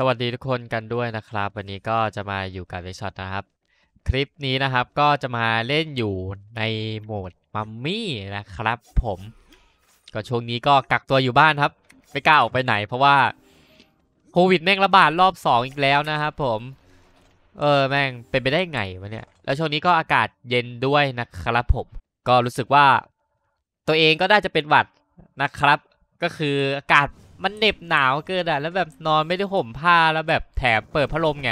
สวัสดีทุกคนกันด้วยนะครับ วันนี้ก็จะมาอยู่กับเวช็อตนะครับ คลิปนี้นะครับก็จะมาเล่นอยู่ในโหมดมัมมี่นะครับผม ก็ช่วงนี้ก็กักตัวอยู่บ้านครับไม่กล้าออกไปไหนเพราะว่าโควิดแม่งระบาดรอบ2ออีกแล้วนะครับผม เออแม่งเป็นไปได้ไงวะเนี่ยแล้วช่วงนี้ก็อากาศเย็นด้วยนะครับผมก็รู้สึกว่าตัวเองก็ได้จะเป็นหวัดนะครับ ก็คืออากาศมันเหน็บหนาวเกินอ่ะแล้วแบบนอนไม่ได้ห่มผ้า แล้วแบบแถมเปิดพัดลมไง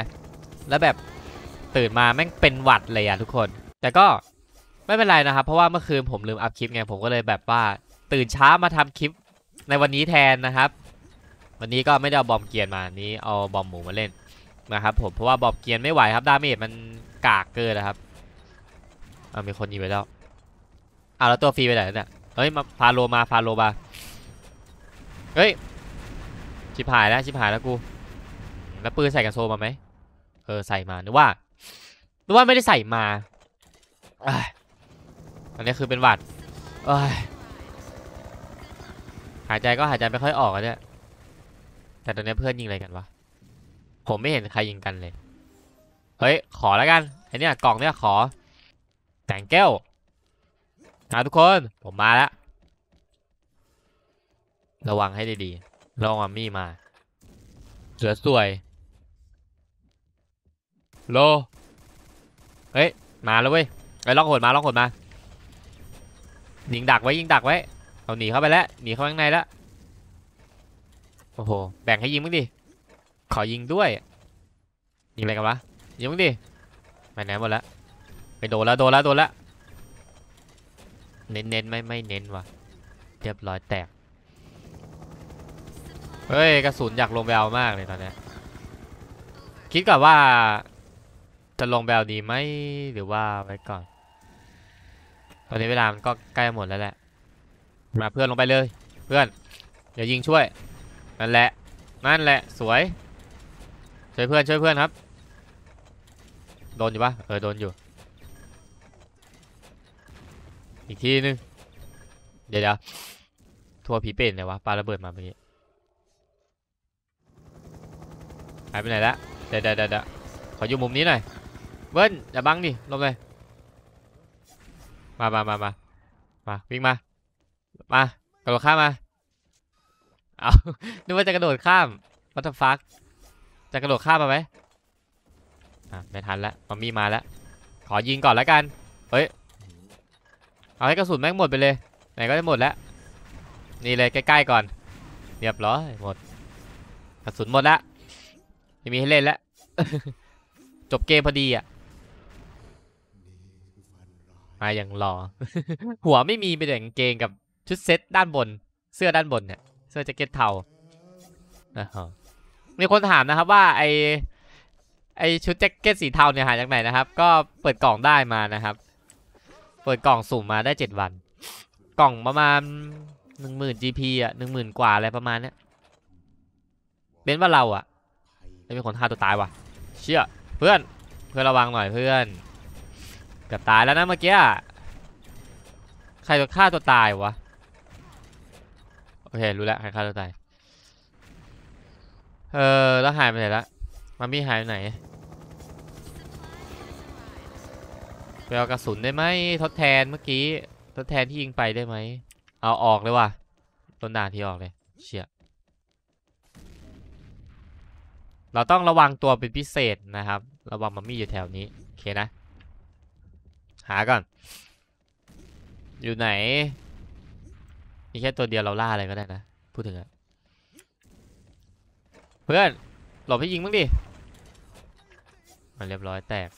แล้วแบบตื่นมาแม่งเป็นหวัดเลยอ่ะ ทุกคน แต่ก็ไม่เป็นไรนะครับ เพราะว่าเมื่อคืนผมลืมอัพคลิปไง ผมก็เลยแบบว่าตื่นเช้ามาทำคลิปในวันนี้แทนนะครับ วันนี้ก็ไม่ได้เอาบอมเกียนมานี้เอาบอมหมูมาเล่นนะครับผม เพราะว่าบอมเกียนไม่ไหวครับ ดาเมจมันกากเกินนะครับเอามีคนยิงไปแล้วเอาแล้วตัวฟรีไปไหนเนี่ย เฮ้ยมาฟาโลมาฟาโลมาเฮ้ยชิบหายแล้วชิบหายแล้วกู แล้วปืนใส่กับโซมาไหมเออใส่มาหรือว่าหรือว่าไม่ได้ใส่มาอันนี้คือเป็นหวัดหายใจก็หายใจไม่ค่อยออกอะเนี่ยแต่ตอนนี้เพื่อนยิงอะไรกันวะผมไม่เห็นใครยิงกันเลยเฮ้ยขอแล้วกันไอ้นี่กล่องเนี้ยขอแต่งแก้วนะทุกคนผมมาแล้วระวังให้ดีๆลองอามี่มาเหลือสวยโลเฮ้ยมาแล้วเว้ยไอ้ล็องหดมาล็องหดมา ยิงดักไว้ยิงดักไว้เอาหนีเข้าไปแล้วหนีเข้าข้างในแล้วโอ้โห แบ่งให้ยิงมั้งดิ ขอยิงด้วย ยิงอะไรกันวะ ยิงมั้งดิไปไหนหมดละ ไปโดนแล้วโดนแล้วโดนแล้วเน้นเน้นไม่ไม่เน้นวะเรียบร้อยแตกเฮ้ย กระสุนอยากลงแบลมากเลยตอนนี้คิดก่อนว่าจะลงแบลดีไหมหรือว่าไว้ก่อน ตอนนี้เวลามันก็ใกล้หมดแล้วแหละ มาเพื่อนลงไปเลย เพื่อนอย่ายิงช่วย นั่นแหละนั่นแหละสวยช่วยเพื่อนช่วยเพื่อนครับ โดนอยู่ปะเออโดนอยู่ อีกทีนึง เดี๋ยวเดี๋ยวทัวผีเป็นเลยวะปาระเบิดมาเมื่อกี้ายไปไหนละเดี๋ยวเดี๋เดขออยู่มุมนี้หน่อยเบิ้ลอย่าบังดิลงเลย มามามามามาวิ่งมา มา กระโดดข้ามมา เอานึกว่าจะกระโดดข้ามวัตฟักจะกระโดดข้ามมาไหมอ่ไม่ทันแล้วมามีมาแล้ว ขอยิงก่อนแล้วกัน เฮ้ย เอาให้กระสุนแม่งหมดไปเลย ไหนก็ได้หมดแล้ว นี่เลยใกล้ๆก่อน เรียบร้อยหมด กระสุนหมดละไม่มีให้เล่นแล้วจบเกมพอดีอ่ะมาอย่างหล่อหัวไม่มีไปแต่งเกงกับชุดเซ็ตด้านบนเสื้อด้านบนเนี่ยเสื้อแจ็คเก็ตเทามีคนถามนะครับว่าไอไอชุดแจ็คเก็ตสีเทาเนี่ยหาจากไหนนะครับ ก็เปิดกล่องได้มานะครับ เปิดกล่องสุ่มมาได้เจ็ดวัน กล่องประมาณหนึ่งหมื่น GP อ่ะหนึ่งหมื่นกว่าอะไรประมาณเนี้ยเป็นว่าเราอ่ะไม่เป็นคนฆ่าตัวตายวะเชี่ยเพื่อนเพื่อนระวังหน่อยเพื่อนเกือบตายแล้วนะเมื่อกี้ใครจะฆ่าตัวตายวะโอเครู้แล้วใครฆ่าตัวตายเออแล้วหายไปไหนละมันมีหายไปไหนไปเอากระสุนได้ไหมทดแทนเมื่อกี้ทดแทนที่ยิงไปได้ไหมเอาออกเลยว่ะต้นด่านที่ออกเลยเชี่ยเราต้องระวังตัวเป็นพิเศษนะครับ ระวังมัมมี่อยู่แถวนี้ โอเคนะ หาก่อน อยู่ไหน มีแค่ตัวเดียวเราล่าอะไรก็ได้นะ พูดถึงอะเพื่อน หลบให้ยิงมั้งดิมาเรียบร้อยแตก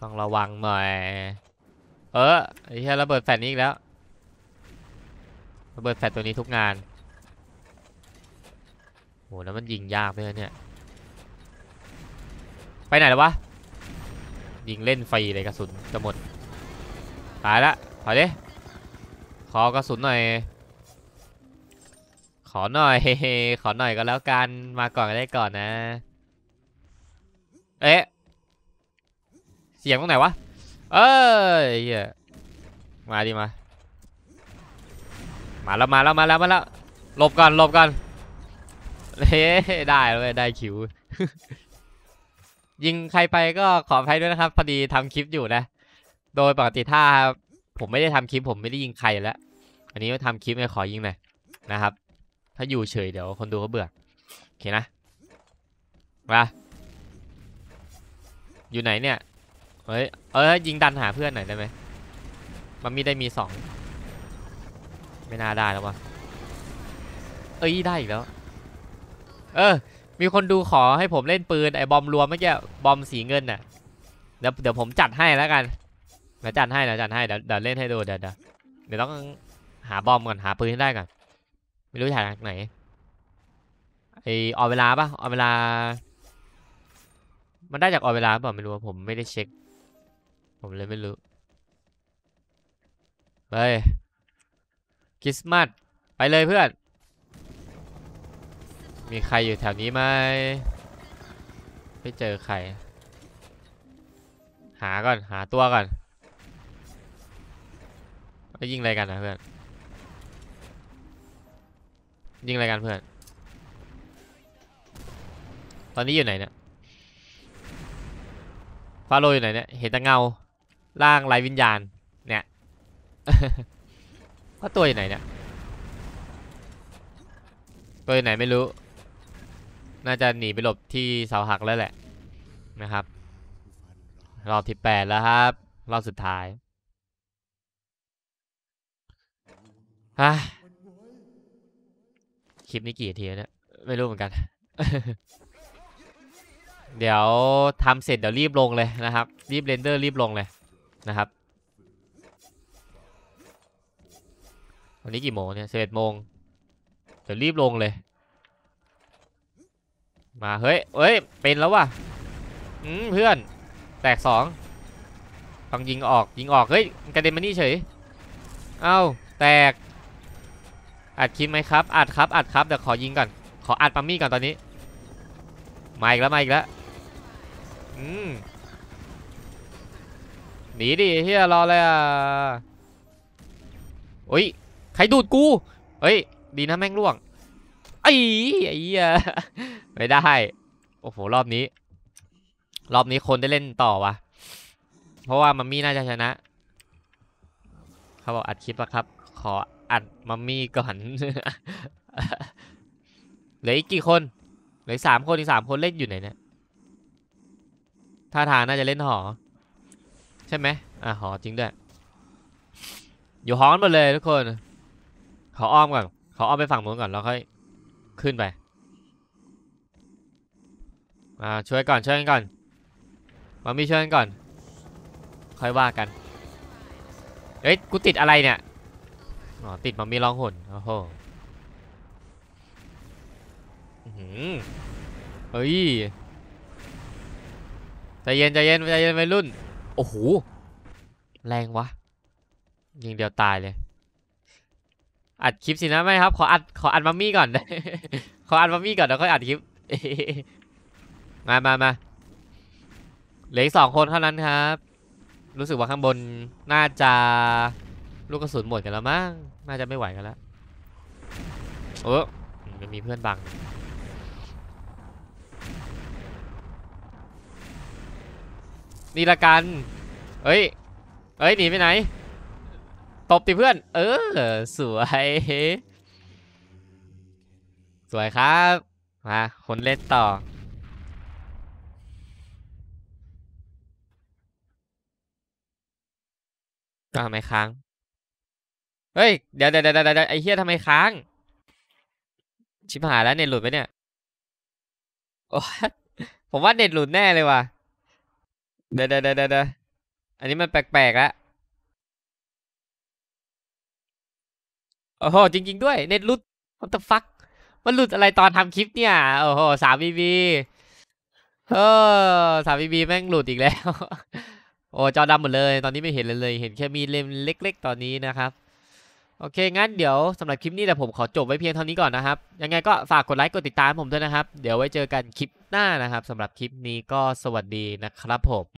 ต้องระวังหน่อยเออไอ้เหี้ยระเบิดแฟนนี้อีกแล้ว ระเบิดแฟนตัวนี้ทุกงานโอ้แล้วมันยิงยากด้วยเนี่ย ไปไหนแล้ววะยิงเล่นไฟเลยกระสุนจะหมดตายละขอดิขอกระสุนหน่อยขอหน่อยขอหน่อยก็แล้วกันมาก่อนก็ได้ก่อนนะเอ๊ะเสียงตรงไหนวะเอ้ยมาดิมามาแล้วมาแล้วมาแล้วมาแล้วหลบก่อนหลบก่อนเฮ้ได้เลยได้คิว ยิงใครไปก็ขออภัยด้วยนะครับ พอดีทำคลิปอยู่นะ โดยปกติถ้าผมไม่ได้ทำคลิปผมไม่ได้ยิงใครแล้วอันนี้มาทำคลิปเลยขอยิงหน่อยนะครับ ถ้าอยู่เฉยเดี๋ยวคนดูเขาเบื่อโอเคนะมาอยู่ไหนเนี่ยเฮ้ยเอ้ยยิงดันหาเพื่อนหน่อยได้ไหมมันมีได้มีสองไม่น่าได้แล้ววะเอ้ยได้อีกแล้วเออ มีคนดูขอให้ผมเล่นปืนไอ้บอมรวมเมื่อกี้บอมสีเงินน่ะเดี๋ยวเดี๋ยวผมจัดให้แล้วกันเดี๋ยวจัดให้เดี๋ยวจัดให้เดี๋ยวเดี๋ยวเล่นให้ดูเดี๋ยวเดี๋ยวเดี๋ยวต้องหาบอมก่อนหาปืนให้ได้ก่อนไม่รู้ถ่ายจากไหนไอออเวลาปะออเวลา มันได้จากออเวลาเปล่าไม่รู้ผมไม่ได้เช็คผมเลยไม่รู้ไปคริสต์มาสไปเลยเพื่อนมีใครอยู่แถวนี้ไหมไม่เจอใครหาก่อนหาตัวก่อนไปยิงอะไรกันนะเพื่อน ยิงอะไรกันเพื่อน ตอนนี้อยู่ไหนเนี่ย ฟาโรอยู่ไหนเนี่ย เห็นแต่เงาร่างไร้วิญญาณ เนี่ยว่าตัวอยู่ไหนเนี่ย ตัวอยู่ไหนไม่รู้น่าจะหนีไปหลบที่เสาหักแล้วแหละ นะครับ รอบที่แปดแล้วครับ รอบสุดท้าย ฮะ คลิปนี้กี่ทีแล้วเนี่ยไม่รู้เหมือนกัน เดี๋ยวทำเสร็จเดี๋ยวรีบลงเลยนะครับ รีบเรนเดอร์รีบลงเลยนะครับ วันนี้กี่โมงเนี่ยสิบเอ็ดโมงเดี๋ยวรีบลงเลยมา เฮ้ยเฮ้ย เป็นแล้วว่ะเพื่อนแตกสองต้องยิงออกยิงออก เฮ้ยกระเด็นมานี่เฉย เอ้าแตก อัดคลิปไหมครับ อัดครับ อัดครับ เดี๋ยวขอยิงก่อน ขออัดปัมมี่ก่อนตอนนี้ มาอีกแล้วมาอีกแล้ว อืม หนีดิเฮียรอเลยอ่ะ โอ้ยใครดูดกู เฮ้ย ดีนะแม่งล่วงอ้ไอ้ยไม่ได้โอ้โหรอบนี้ รอบนี้คนได้เล่นต่อวะเพราะว่า มัมมี่น่าจะชนะเขาบอกอัดคลิปแล้วครับ ขออัดมัมมี่ก่อนเหลืออีกกี่คนเหลือสามคนอีกสามคนเล่นอยู่ไหนเนี่ยท่าทางน่าจะเล่นหอ ใช่ไหมอ่ะหอจริงด้วยอยู่หองนหมดเลยทุกคน ขออ้อมก่อนขออ้อมไปฝั่งนู้นก่อนแล้วค่อยขึ้นไปมาช่วยก่อน ช่วยกันก่อนมามีช่วยกันก่อนค่อยว่ากัน เฮ้ยกูติดอะไรเนี่ย อ๋อติดมามีร้องหนโอ้โหเฮ้ยใจเย็นใจเย็นใจเย็นวัยรุ่น โอ้โห แรงวะ ยิงเดียวตายเลยอัดคลิปสินะไม่ครับขออัดขออัดมัมมี่ก่อน ขออัดมัมมี่ก่อนแล้วค่อยอัดคลิปมามามาเหลืออีกสองคนเท่านั้นครับ รู้สึกว่าข้างบนน่าจะลูกกระสุนหมดกันแล้วมั้งน่าจะไม่ไหวกันแล้วโอ้มันมีเพื่อนบังนี่ละกันเฮ้ยเฮ้ยหนีไปไหนตบติเพื่อน เออ สวย สวยครับมาคนเล่นต่อทำไมค้าง เฮ้ย เดี๋ยวเดี๋ยวเดี๋ยวไอ้เฮียทำไมค้าง ชิบหายแล้วเน็ตหลุดไปเนี่ยโอ้ผมว่าเน็ตหลุดแน่เลยว่ะ เดี๋ยวเดี๋ยวเดี๋ยวอันนี้มันแปลกๆแล้วโอ้โหจริง ๆ ด้วย เน็ตรุดมันตฟักมันหลุดอะไรตอนทำคลิปเนี่ย โอ้โหสามบีบีเออสามบีบีแม่งหลุดอีกแล้ว โอ้จอดำหมดเลย ตอนนี้ไม่เห็นเลยเลย เห็นแค่มีเล่มเล็ก ๆ ตอนนี้นะครับ โอเค งั้นเดี๋ยวสำหรับคลิปนี้แต่ผมขอจบไว้เพียงเท่านี้ก่อนนะครับยังไงก็ฝากกดไลค์กดติดตามผมด้วยนะครับ เดี๋ยวไว้เจอกันคลิปหน้านะครับสำหรับคลิปนี้ก็สวัสดีนะครับผม